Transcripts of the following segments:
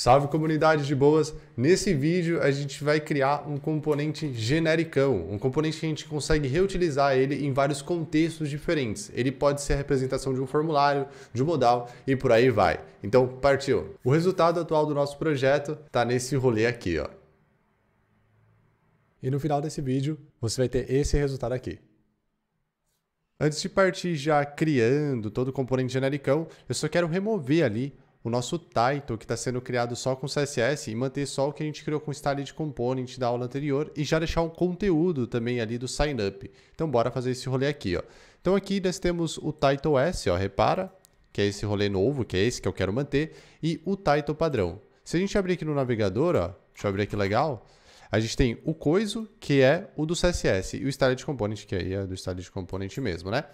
Salve comunidade de boas! Nesse vídeo a gente vai criar um componente genericão, um componente que a gente consegue reutilizar ele em vários contextos diferentes. Ele pode ser a representação de um formulário, de um modal e por aí vai. Então partiu! O resultado atual do nosso projeto está nesse rolê aqui. Ó. E no final desse vídeo você vai ter esse resultado aqui. Antes de partir já criando todo o componente genericão, eu só quero remover ali o nosso title que está sendo criado só com CSS e manter só o que a gente criou com styled component da aula anterior e já deixar um conteúdo também ali do sign up. Então bora fazer esse rolê aqui, ó. Então aqui nós temos o title S, ó, repara, que é esse rolê novo, que é esse que eu quero manter, e o title padrão. Se a gente abrir aqui no navegador, ó, deixa eu abrir aqui legal, a gente tem o coiso, que é o do CSS, e o styled component, que aí é do styled component mesmo, né?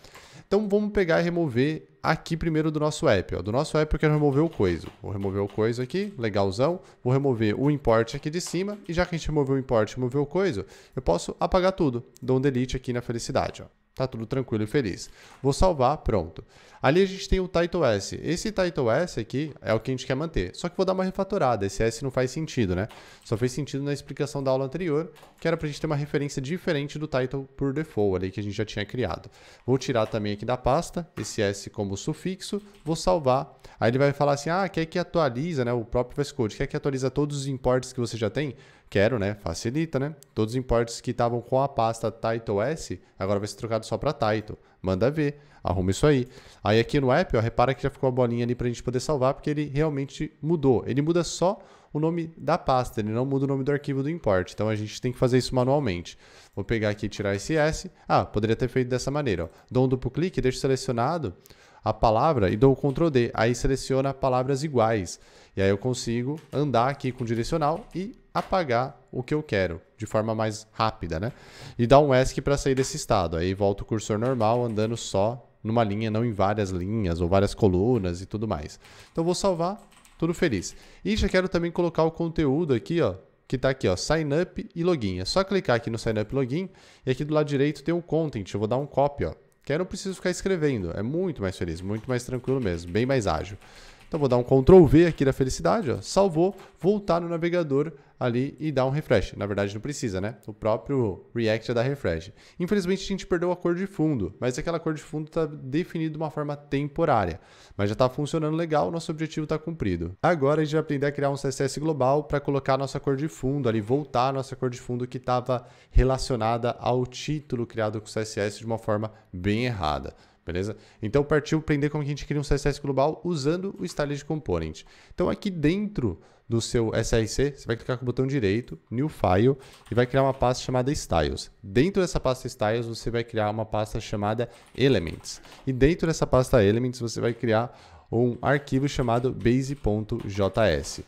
Então vamos pegar e remover aqui primeiro do nosso app. Ó. Do nosso app eu quero remover o coisa. Vou remover o coisa aqui, legalzão. Vou remover o import aqui de cima. E já que a gente removeu o import e removeu o coisa. eu posso apagar tudo. Dou um delete aqui na felicidade. Ó. Tá tudo tranquilo e feliz. Vou salvar, pronto. Ali a gente tem o title S. Esse title S aqui é o que a gente quer manter. Só que vou dar uma refatorada, esse S não faz sentido, né? Só fez sentido na explicação da aula anterior, que era para a gente ter uma referência diferente do title por default ali que a gente já tinha criado. Vou tirar também aqui da pasta esse S como sufixo, vou salvar. Aí ele vai falar assim, ah, quer que atualiza, né? O próprio VS Code, quer que atualiza todos os imports que você já tem? Quero, né? Facilita, né? Todos os imports que estavam com a pasta title S, agora vai ser trocado só para title. Manda ver arruma isso aí. Aí aqui no app, ó, repara que já ficou a bolinha ali para a gente poder salvar, porque ele realmente mudou. Ele muda só o nome da pasta, ele não muda o nome do arquivo do import. Então a gente tem que fazer isso manualmente. Vou pegar aqui e tirar esse S. Ah, poderia ter feito dessa maneira. Ó. Dou um duplo clique, deixo selecionado a palavra e dou o Ctrl D. Aí seleciona palavras iguais. E aí eu consigo andar aqui com o direcional e apagar o que eu quero de forma mais rápida, né? E dá um ESC para sair desse estado. Aí volta o cursor normal andando só numa linha, não em várias linhas ou várias colunas e tudo mais. Então vou salvar, tudo feliz. E já quero também colocar o conteúdo aqui, ó, que está aqui, ó, sign up e login. É só clicar aqui no sign up e login e aqui do lado direito tem o content, eu vou dar um copy, ó. Que eu não preciso ficar escrevendo, é muito mais feliz, muito mais tranquilo mesmo, bem mais ágil. Então vou dar um Ctrl V aqui da felicidade, ó, salvou, voltar no navegador ali e dar um refresh. Na verdade não precisa, né? O próprio React já dá refresh. Infelizmente a gente perdeu a cor de fundo, mas aquela cor de fundo está definida de uma forma temporária. Mas já está funcionando legal, nosso objetivo está cumprido. Agora a gente vai aprender a criar um CSS global para colocar a nossa cor de fundo ali, voltar a nossa cor de fundo que estava relacionada ao título criado com o CSS de uma forma bem errada. Beleza? Então partiu aprender como que a gente cria um CSS global usando o de Component. Então aqui dentro do seu SRC, você vai clicar com o botão direito, New File, e vai criar uma pasta chamada Styles. Dentro dessa pasta Styles, você vai criar uma pasta chamada Elements. E dentro dessa pasta Elements, você vai criar um arquivo chamado base.js.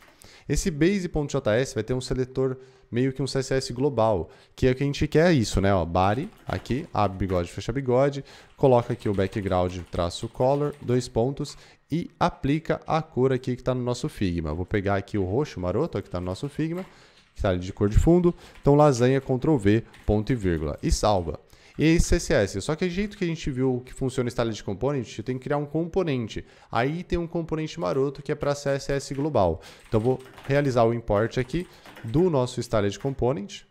Esse base.js vai ter um seletor meio que um CSS global, que é o que a gente quer é isso, né? Ó, body, aqui, abre bigode, fecha bigode, coloca aqui o background, traço color, dois pontos, e aplica a cor aqui que está no nosso Figma. Vou pegar aqui o roxo maroto, ó, que está no nosso Figma, que está ali de cor de fundo. Então, lasanha, Ctrl V, ponto e vírgula, e salva e CSS. Só que o jeito que a gente viu que funciona o Styled Component, eu tenho que criar um componente. Aí tem um componente maroto que é para CSS global. Então vou realizar o import aqui do nosso Styled Component,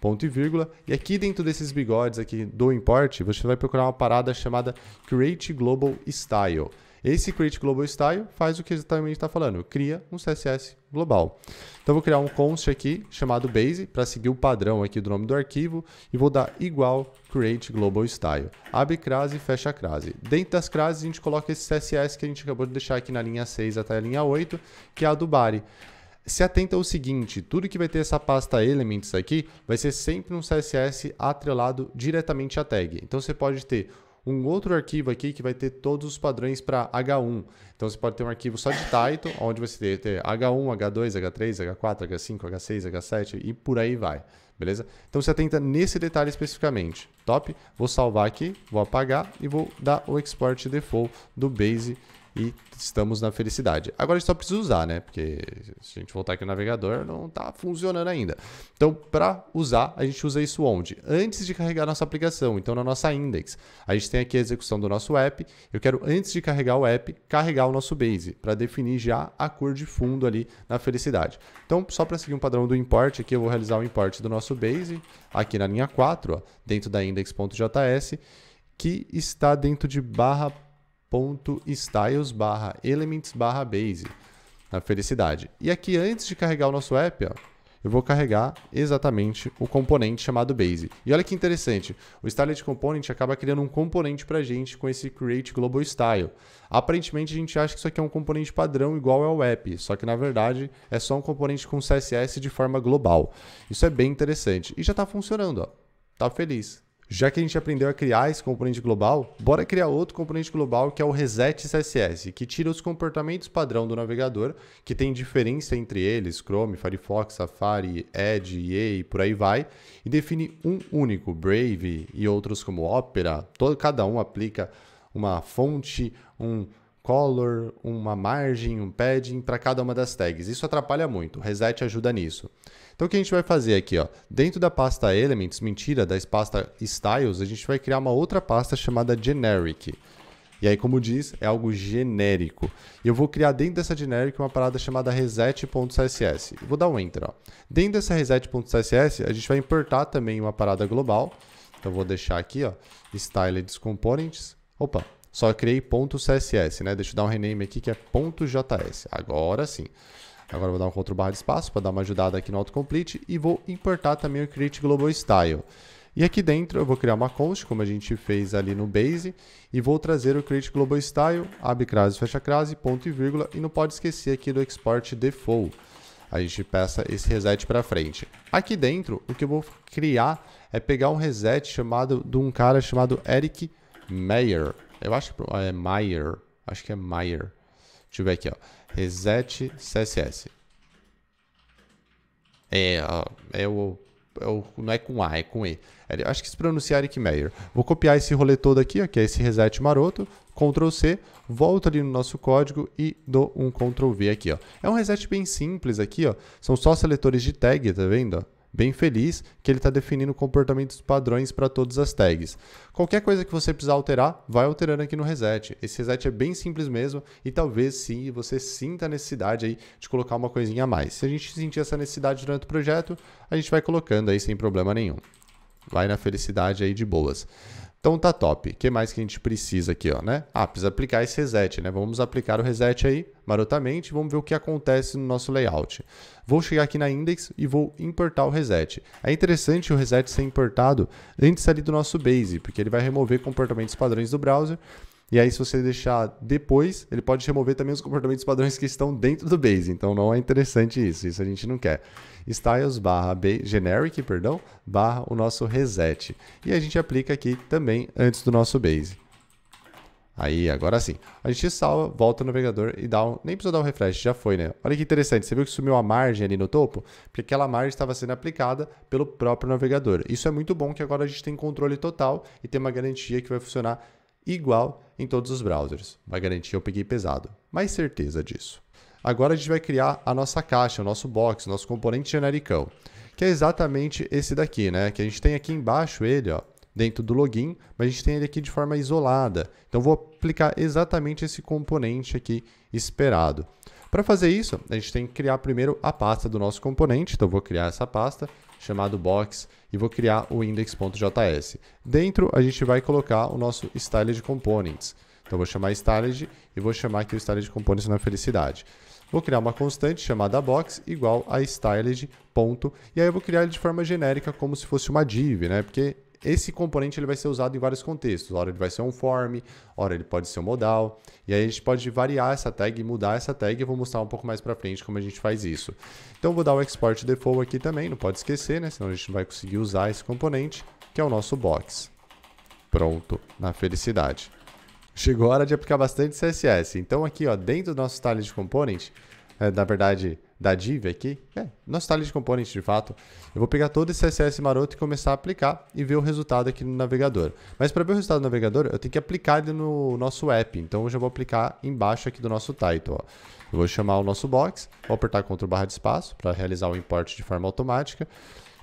ponto e vírgula. E aqui dentro desses bigodes aqui do import, você vai procurar uma parada chamada Create Global Style. Esse Create Global Style faz o que exatamente está falando, cria um CSS global. Então, vou criar um const aqui chamado base para seguir o padrão aqui do nome do arquivo e vou dar igual create global style. Abre crase, fecha crase. Dentro das crases, a gente coloca esse CSS que a gente acabou de deixar aqui na linha 6 até a linha 8, que é a do body se atenta ao seguinte, tudo que vai ter essa pasta elements aqui vai ser sempre um CSS atrelado diretamente à tag. Então você pode ter um outro arquivo aqui que vai ter todos os padrões para H1. Então você pode ter um arquivo só de Title, onde você ter H1, H2, H3, H4, H5, H6, H7 e por aí vai. Beleza? Então você atenta nesse detalhe especificamente. Top? Vou salvar aqui, vou apagar e vou dar o export default do Base e estamos na felicidade. Agora a gente só precisa usar, né? Porque se a gente voltar aqui no navegador, não está funcionando ainda. Então, para usar, a gente usa isso onde? Antes de carregar a nossa aplicação, então na nossa index. A gente tem aqui a execução do nosso app. Eu quero, antes de carregar o app, carregar o nosso base, para definir já a cor de fundo ali na felicidade. Então, só para seguir um padrão do import, aqui eu vou realizar o import do nosso base, aqui na linha 4, ó, dentro da index.js, que está dentro de barra styles barra elements barra base na felicidade. E aqui, antes de carregar o nosso app, ó, eu vou carregar exatamente o componente chamado base. E olha que interessante, o Stylet Component acaba criando um componente para a gente com esse Create Global Style. Aparentemente a gente acha que isso aqui é um componente padrão igual ao app, só que na verdade é só um componente com CSS de forma global. Isso é bem interessante e já está funcionando, ó. Tá feliz. Já que a gente aprendeu a criar esse componente global, bora criar outro componente global que é o reset CSS, que tira os comportamentos padrão do navegador, que tem diferença entre eles, Chrome, Firefox, Safari, Edge, EA e por aí vai, e define um único, Brave e outros como Opera. Todo, cada um aplica uma fonte, um color, uma margem, um padding para cada uma das tags. Isso atrapalha muito, o reset ajuda nisso. Então o que a gente vai fazer aqui, ó? Dentro da pasta Elements, mentira, da pasta Styles, a gente vai criar uma outra pasta chamada Generic. E aí, como diz, é algo genérico. E eu vou criar dentro dessa generic uma parada chamada reset.css. Vou dar um enter, ó. Dentro dessa reset.css, a gente vai importar também uma parada global. Então, vou deixar aqui, ó, styled components. Opa, só criei .css, né? Deixa eu dar um rename aqui que é .js. Agora sim. Agora vou dar um CTRL barra de espaço para dar uma ajudada aqui no autocomplete e vou importar também o Create Global Style. E aqui dentro eu vou criar uma const, como a gente fez ali no base, e vou trazer o create global style, abre crase, fecha crase, ponto e vírgula, e não pode esquecer aqui do export default. A gente peça esse reset para frente. Aqui dentro, o que eu vou criar é pegar um reset chamado de um cara chamado Eric Meyer. Eu acho que é Meyer, acho que é Meyer. Deixa eu ver aqui, ó. Reset CSS. É, é o, é o, não é com A, é com E. É, acho que se pronunciar Eric Meyer. Vou copiar esse rolê todo aqui, que é esse reset maroto. Ctrl C, volto ali no nosso código e dou um Ctrl V aqui. Ó. É um reset bem simples aqui. ó. São só seletores de tag, tá vendo? bem feliz que ele está definindo comportamentos padrões para todas as tags. Qualquer coisa que você precisar alterar, vai alterando aqui no reset. Esse reset é bem simples mesmo e talvez sim você sinta a necessidade aí de colocar uma coisinha a mais. Se a gente sentir essa necessidade durante o projeto, a gente vai colocando aí sem problema nenhum. Vai na felicidade aí de boas. Então tá top. O que mais que a gente precisa aqui, ó, né? Ah, precisa aplicar esse reset, né? Vamos aplicar o reset aí marotamente, vamos ver o que acontece no nosso layout. Vou chegar aqui na index e vou importar o reset. É interessante o reset ser importado antes ali do nosso base, porque ele vai remover comportamentos padrões do browser e aí, se você deixar depois, ele pode remover também os comportamentos padrões que estão dentro do base. Então, não é interessante isso. Isso a gente não quer. Styles barra base, generic, perdão, barra o nosso reset. E a gente aplica aqui também antes do nosso base. Aí, agora sim. A gente salva, volta no navegador e dá um... Nem precisa dar um refresh, já foi, né? Olha que interessante, você viu que sumiu a margem ali no topo? Porque aquela margem estava sendo aplicada pelo próprio navegador. Isso é muito bom que agora a gente tem controle total e tem uma garantia que vai funcionar igual em todos os browsers. Uma garantia eu peguei pesado, mas certeza disso. Agora a gente vai criar a nossa caixa, o nosso box, o nosso componente genericão, que é exatamente esse daqui, né? Que a gente tem aqui embaixo ele, ó, dentro do login, mas a gente tem ele aqui de forma isolada. Então vou aplicar exatamente esse componente aqui esperado. Para fazer isso, a gente tem que criar primeiro a pasta do nosso componente, então vou criar essa pasta chamado box e vou criar o index.js. Dentro a gente vai colocar o nosso styled components. Então vou chamar styled e vou chamar aqui o styled components na felicidade. Vou criar uma constante chamada box igual a styled ponto, e aí eu vou criar ele de forma genérica como se fosse uma div, né? Porque esse componente ele vai ser usado em vários contextos. Hora ele vai ser um form, hora ele pode ser um modal. E aí a gente pode variar essa tag e mudar essa tag. Eu vou mostrar um pouco mais para frente como a gente faz isso. Então vou dar o export default aqui também, não pode esquecer, né? Senão a gente não vai conseguir usar esse componente, que é o nosso box. Pronto, na felicidade. Chegou a hora de aplicar bastante CSS. Então aqui, ó, dentro do nosso style de component, é, na verdade, da div aqui, é, nosso tá de componente de fato, eu vou pegar todo esse CSS maroto e começar a aplicar e ver o resultado aqui no navegador. Mas para ver o resultado do navegador, eu tenho que aplicar ele no nosso app, então eu já vou aplicar embaixo aqui do nosso title. Ó. Eu vou chamar o nosso box, vou apertar Ctrl barra de espaço para realizar o import de forma automática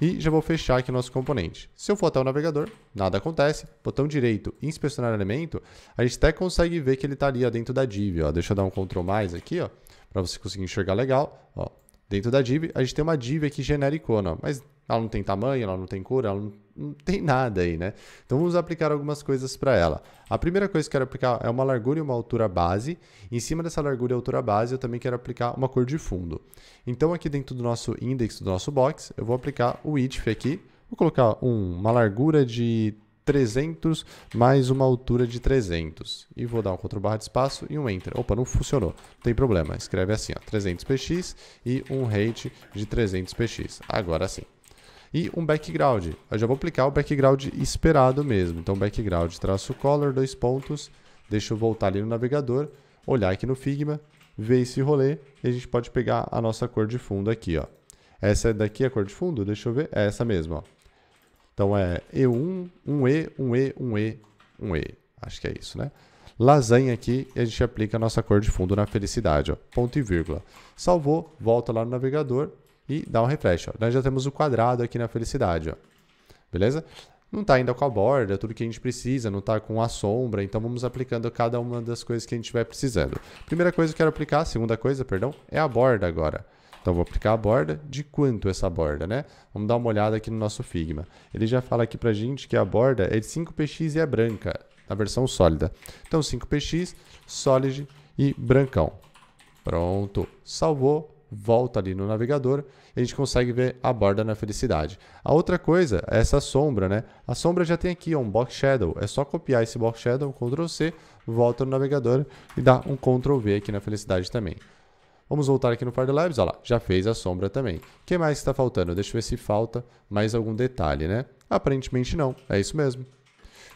e já vou fechar aqui o nosso componente. Se eu for até o navegador, nada acontece. Botão direito, inspecionar elemento, a gente até consegue ver que ele está ali ó, dentro da div. Ó. Deixa eu dar um Ctrl mais aqui, ó para você conseguir enxergar legal. Ó, dentro da div, a gente tem uma div aqui genericona, mas ela não tem tamanho, ela não tem cor, ela não, não tem nada aí, né? Então vamos aplicar algumas coisas para ela. A primeira coisa que eu quero aplicar é uma largura e uma altura base. Em cima dessa largura e altura base, eu também quero aplicar uma cor de fundo. Então aqui dentro do nosso index, do nosso box, eu vou aplicar o width aqui. Vou colocar um, uma largura de 300 mais uma altura de 300. E vou dar um CTRL barra de espaço e um Enter. Opa, não funcionou. Não tem problema. Escreve assim, ó, 300px e um rate de 300px. Agora sim. E um background. Eu já vou aplicar o background esperado mesmo. Então, background traço color, dois pontos. Deixa eu voltar ali no navegador, olhar aqui no Figma, ver esse rolê. E a gente pode pegar a nossa cor de fundo aqui, ó. Essa daqui é a cor de fundo? Deixa eu ver. É essa mesmo, ó. Então é E1, 1E, 1E, 1E, 1E. Acho que é isso, né? Lasanha aqui, a gente aplica a nossa cor de fundo na felicidade, ó. Ponto e vírgula. Salvou, volta lá no navegador e dá um refresh, ó. Nós já temos o quadrado aqui na felicidade, ó. Beleza? Não está ainda com a borda, é tudo que a gente precisa, não está com a sombra, então vamos aplicando cada uma das coisas que a gente vai precisando. Primeira coisa que eu quero aplicar, segunda coisa, perdão, é a borda agora. Então, vou aplicar a borda. De quanto essa borda, né? Vamos dar uma olhada aqui no nosso Figma. Ele já fala aqui pra gente que a borda é de 5px e é branca, na versão sólida. Então, 5px, solid e brancão. Pronto. Salvou. Volta ali no navegador a gente consegue ver a borda na felicidade. A outra coisa é essa sombra, né? A sombra já tem aqui um box shadow. É só copiar esse box shadow, Ctrl C, volta no navegador e dá um Ctrl V aqui na felicidade também. Vamos voltar aqui no Ford Labs, olha lá, já fez a sombra também. O que mais está faltando? Deixa eu ver se falta mais algum detalhe, né? Aparentemente não, é isso mesmo.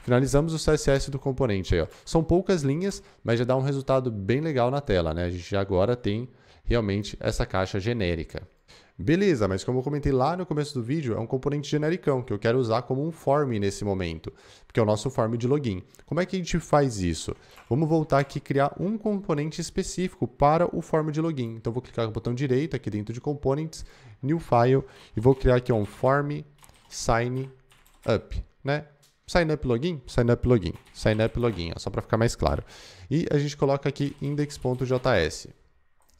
Finalizamos o CSS do componente aí, ó. São poucas linhas, mas já dá um resultado bem legal na tela, né? A gente já agora tem realmente essa caixa genérica. Beleza, mas como eu comentei lá no começo do vídeo, é um componente genericão que eu quero usar como um form nesse momento, porque é o nosso form de login. Como é que a gente faz isso? Vamos voltar aqui e criar um componente específico para o form de login. Então vou clicar no botão direito aqui dentro de components, new file e vou criar aqui um form sign up, né? Sign up login, sign up login, sign up login, ó, só para ficar mais claro. E a gente coloca aqui index.js.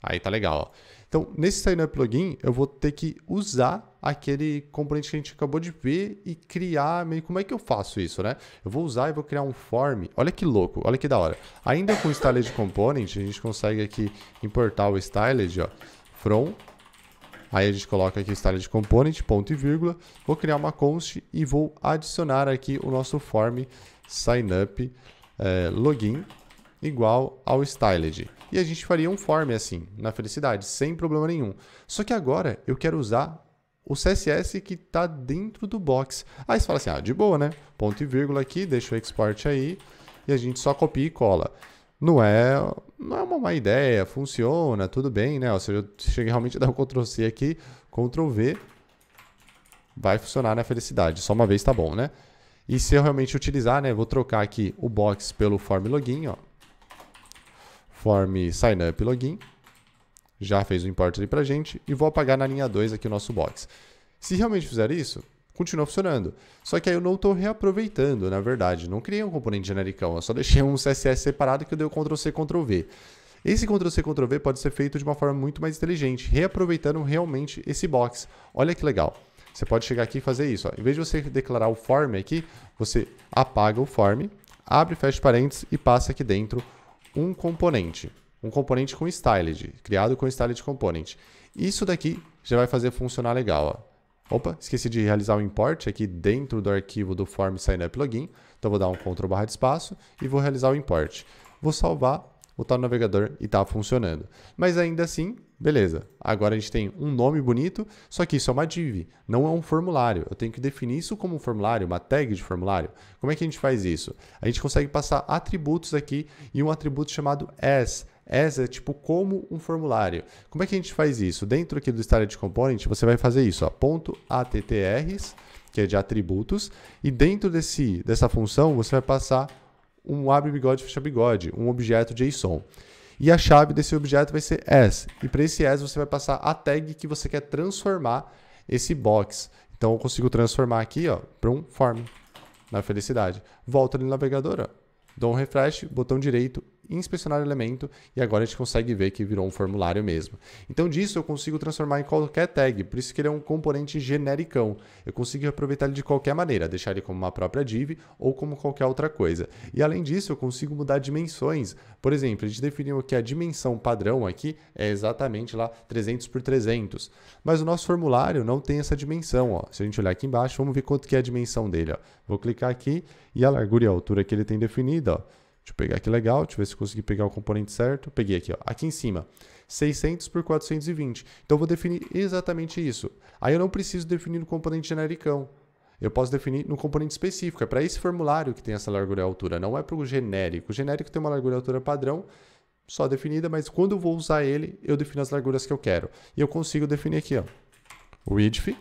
Aí tá legal, ó. Então, nesse Signup é login eu vou ter que usar aquele componente que a gente acabou de ver e criar meio... Como é que eu faço isso, né? Eu vou usar e vou criar um form. Olha que louco, olha que da hora. Ainda com o Styled Component, a gente consegue aqui importar o Styled, ó, from Aí a gente coloca aqui style de component, ponto e vírgula. Vou criar uma const e vou adicionar aqui o nosso form signup eh, login igual ao styled. E a gente faria um form assim, na felicidade, sem problema nenhum. Só que agora eu quero usar o CSS que está dentro do box. Aí você fala assim, ah, de boa, né? Ponto e vírgula aqui, deixa o export aí, e a gente só copia e cola. Não é, não é uma má ideia, funciona, tudo bem, né? Ou seja, eu cheguei realmente a dar o um Ctrl-C aqui, Ctrl-V, vai funcionar na felicidade. Só uma vez tá bom, né? E se eu realmente utilizar, né? Vou trocar aqui o box pelo form login, ó form sign up login. Já fez o import ali a gente e vou apagar na linha 2 aqui o nosso box. Se realmente fizer isso, continua funcionando. Só que aí eu não estou reaproveitando, na verdade. Não criei um componente genericão, eu só deixei um CSS separado que eu dei o Ctrl-C, Ctrl-V. Esse Ctrl-C, Ctrl-V pode ser feito de uma forma muito mais inteligente, reaproveitando realmente esse box. Olha que legal. Você pode chegar aqui e fazer isso. Ó. Em vez de você declarar o form aqui, você apaga o form, abre fecha parênteses e passa aqui dentro um componente, um componente com styled, criado com styled component. Isso daqui já vai fazer funcionar legal. Ó. Opa, esqueci de realizar o import aqui dentro do arquivo do form signup login. Então vou dar um Ctrl barra de espaço e vou realizar o import. Vou salvar o tal navegador e está funcionando. Mas ainda assim, beleza. Agora a gente tem um nome bonito, só que isso é uma div, não é um formulário. Eu tenho que definir isso como um formulário, uma tag de formulário. Como é que a gente faz isso? A gente consegue passar atributos aqui e um atributo chamado as. As é tipo como um formulário. Como é que a gente faz isso? Dentro aqui do Started Component, você vai fazer isso, ó, ponto .attrs, que é de atributos, e dentro desse, dessa função você vai passar um abre bigode, fecha bigode, um objeto JSON. E a chave desse objeto vai ser as. E para esse as você vai passar a tag que você quer transformar esse box. Então eu consigo transformar aqui para um form na felicidade. Volto ali no navegador, ó. dou um refresh, botão direito, inspecionar o elemento e agora a gente consegue ver que virou um formulário mesmo. Então disso eu consigo transformar em qualquer tag, por isso que ele é um componente genericão. Eu consigo aproveitar ele de qualquer maneira, deixar ele como uma própria div ou como qualquer outra coisa. E além disso, eu consigo mudar dimensões. Por exemplo, a gente definiu que a dimensão padrão aqui é exatamente lá 300 por 300, mas o nosso formulário não tem essa dimensão. Ó. Se a gente olhar aqui embaixo, vamos ver quanto que é a dimensão dele. Ó. Vou clicar aqui e a largura e a altura que ele tem definida, ó, Deixa eu pegar aqui legal, deixa eu ver se eu consegui pegar o componente certo. Peguei aqui, ó. Aqui em cima, 600 por 420. Então, eu vou definir exatamente isso. Aí eu não preciso definir no componente genericão. Eu posso definir no componente específico. É para esse formulário que tem essa largura e altura, não é para o genérico. O genérico tem uma largura e altura padrão, só definida, mas quando eu vou usar ele, eu defino as larguras que eu quero. E eu consigo definir aqui, ó, o width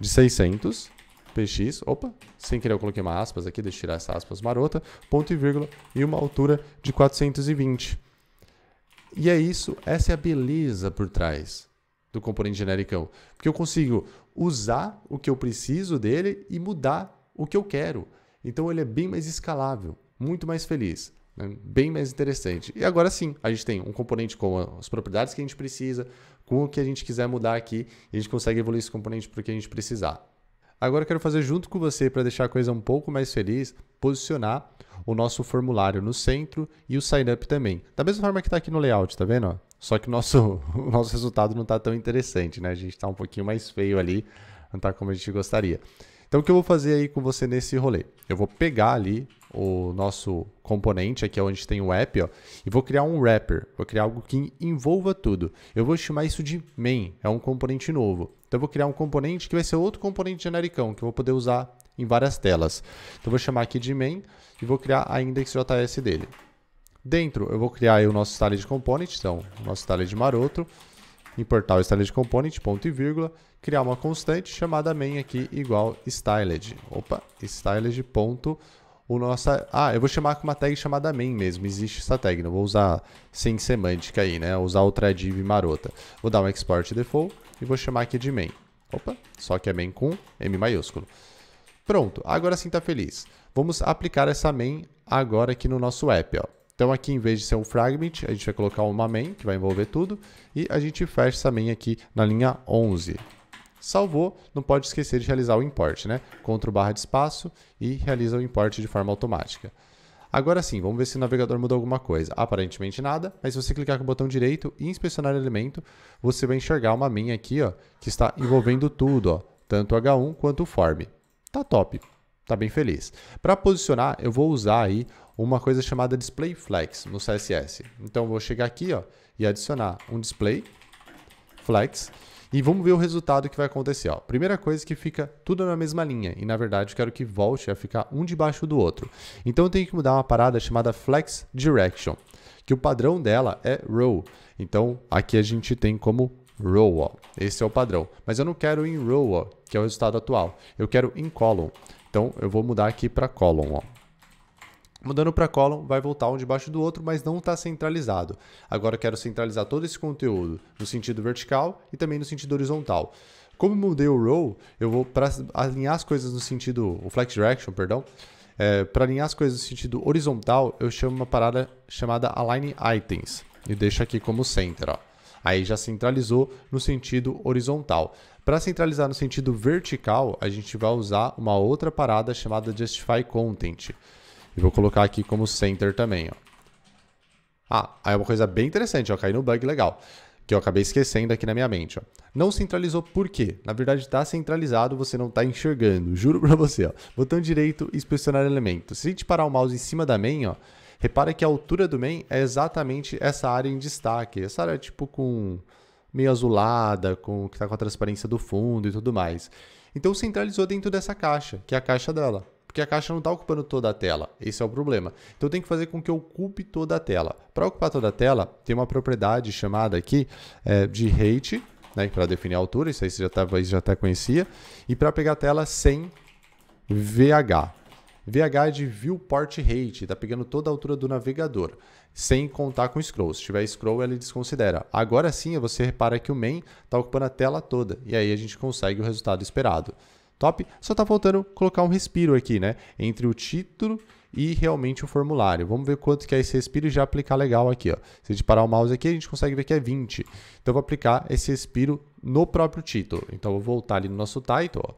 de 600 px, opa, sem querer eu coloquei uma aspas aqui, deixa eu tirar essa aspas marota, ponto e vírgula, e uma altura de 420. E é isso, essa é a beleza por trás do componente genericão. Porque eu consigo usar o que eu preciso dele e mudar o que eu quero. Então ele é bem mais escalável, muito mais feliz, né? bem mais interessante. E agora sim, a gente tem um componente com as propriedades que a gente precisa, com o que a gente quiser mudar aqui, e a gente consegue evoluir esse componente para o que a gente precisar. Agora eu quero fazer junto com você, para deixar a coisa um pouco mais feliz, posicionar o nosso formulário no centro e o sign up também. Da mesma forma que está aqui no layout, tá vendo? Só que nosso, o nosso resultado não está tão interessante, né? A gente está um pouquinho mais feio ali, não está como a gente gostaria. Então o que eu vou fazer aí com você nesse rolê? Eu vou pegar ali o nosso componente, aqui é onde tem o app, ó, e vou criar um wrapper, vou criar algo que envolva tudo. Eu vou chamar isso de main, é um componente novo. Então eu vou criar um componente que vai ser outro componente genericão, que eu vou poder usar em várias telas. Então eu vou chamar aqui de main e vou criar a index.js dele. Dentro eu vou criar o nosso style de component, então o nosso style de maroto, importar o styled component, ponto e vírgula, criar uma constante chamada main aqui igual styled. Opa, styled ponto o nossa, ah, eu vou chamar com uma tag chamada main mesmo, existe essa tag, não vou usar sem semântica aí, né? Vou usar outra div marota. Vou dar um export default e vou chamar aqui de main. Opa, só que é main com M maiúsculo. Pronto, agora sim está feliz. Vamos aplicar essa main agora aqui no nosso app, ó. Então aqui em vez de ser um fragment, a gente vai colocar uma main, que vai envolver tudo, e a gente fecha essa main aqui na linha 11. Salvou, não pode esquecer de realizar o import, né? Ctrl barra de espaço e realiza o import de forma automática. Agora sim, vamos ver se o navegador mudou alguma coisa. Aparentemente nada, mas se você clicar com o botão direito e inspecionar elemento, você vai enxergar uma main aqui, ó, que está envolvendo tudo, ó, tanto H1 quanto o form. Tá top, tá bem feliz. Para posicionar, eu vou usar aí uma coisa chamada display flex no CSS. Então vou chegar aqui ó, e adicionar um display flex e vamos ver o resultado que vai acontecer. Ó. Primeira coisa que fica tudo na mesma linha e na verdade eu quero que volte a ficar um debaixo do outro. Então eu tenho que mudar uma parada chamada flex direction, que o padrão dela é row. Então aqui a gente tem como row, ó. esse é o padrão. Mas eu não quero em row, ó, que é o resultado atual. Eu quero em column. Então eu vou mudar aqui para column. Ó. Mudando para column, vai voltar um debaixo do outro, mas não está centralizado. Agora eu quero centralizar todo esse conteúdo no sentido vertical e também no sentido horizontal. Como mudei o row, eu vou para alinhar as coisas no sentido, o flex direction, perdão, é, para alinhar as coisas no sentido horizontal, eu chamo uma parada chamada align items e deixo aqui como center, ó. Aí já centralizou no sentido horizontal. Para centralizar no sentido vertical, a gente vai usar uma outra parada chamada justify content. E vou colocar aqui como center também, ó. Ah, aí é uma coisa bem interessante, ó, caiu no bug legal, que eu acabei esquecendo aqui na minha mente, ó. Não centralizou por quê? Na verdade está centralizado, você não está enxergando, juro para você, ó. Botão direito, inspecionar elemento. Se a gente parar o mouse em cima da main, ó, repara que a altura do main é exatamente essa área em destaque, essa área tipo com meio azulada, com que está com a transparência do fundo e tudo mais. Então centralizou dentro dessa caixa, que é a caixa dela porque a caixa não está ocupando toda a tela. Esse é o problema. Então tem que fazer com que ocupe toda a tela. Para ocupar toda a tela, tem uma propriedade chamada aqui é, de rate, né, para definir a altura, isso aí você já talvez tá, já até tá conhecia, e para pegar a tela sem VH. VH é de viewport rate, está pegando toda a altura do navegador, sem contar com scroll. Se tiver scroll, ele desconsidera. Agora sim, você repara que o main está ocupando a tela toda, e aí a gente consegue o resultado esperado. Top? Só tá faltando colocar um respiro aqui, né? Entre o título e realmente o formulário. Vamos ver quanto que é esse respiro e já aplicar legal aqui. Ó. Se a gente parar o mouse aqui, a gente consegue ver que é 20. Então, vou aplicar esse respiro no próprio título. Então, vou voltar ali no nosso title, ó,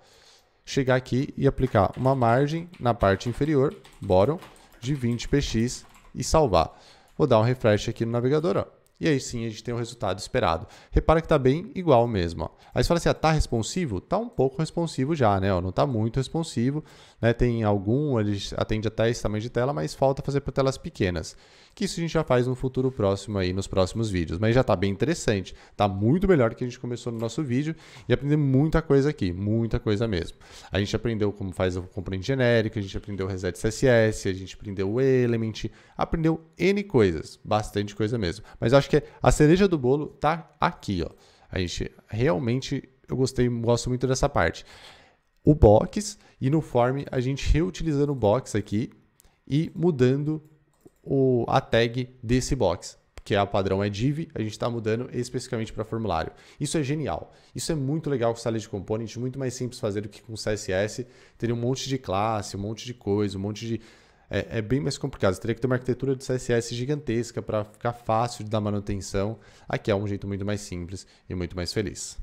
chegar aqui e aplicar uma margem na parte inferior, bottom, de 20px e salvar. Vou dar um refresh aqui no navegador, ó. E aí sim a gente tem o resultado esperado. Repara que está bem igual mesmo. Ó. Aí você fala assim, ah, tá responsivo? está um pouco responsivo já, né? Ó, não está muito responsivo, né? Tem algum, ele atende até esse tamanho de tela, mas falta fazer para telas pequenas. Que isso a gente já faz no futuro próximo aí, nos próximos vídeos. Mas já está bem interessante, está muito melhor do que a gente começou no nosso vídeo e aprender muita coisa aqui, muita coisa mesmo. A gente aprendeu como faz o componente genérico, a gente aprendeu o reset CSS, a gente aprendeu o element, aprendeu N coisas, bastante coisa mesmo. Mas acho que a cereja do bolo tá aqui, ó. A gente realmente eu gostei, gosto muito dessa parte. O box e no form, a gente reutilizando o box aqui e mudando o, a tag desse box, que é padrão é div, a gente está mudando especificamente para formulário. Isso é genial. Isso é muito legal com Styled Component, muito mais simples fazer do que com CSS. Teria um monte de classe, um monte de coisa, um monte de... É, é bem mais complicado. Você teria que ter uma arquitetura de CSS gigantesca para ficar fácil de dar manutenção. Aqui é um jeito muito mais simples e muito mais feliz.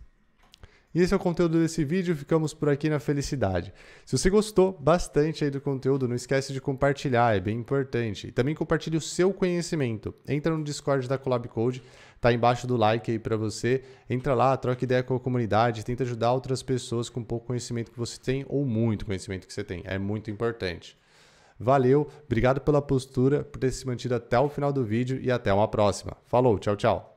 E esse é o conteúdo desse vídeo, ficamos por aqui na felicidade. Se você gostou bastante aí do conteúdo, não esquece de compartilhar, é bem importante. E também compartilhe o seu conhecimento. Entra no Discord da Collab Code, tá embaixo do like aí para você. Entra lá, troca ideia com a comunidade, tenta ajudar outras pessoas com pouco conhecimento que você tem ou muito conhecimento que você tem. É muito importante. Valeu, obrigado pela postura, por ter se mantido até o final do vídeo e até uma próxima. Falou, tchau, tchau.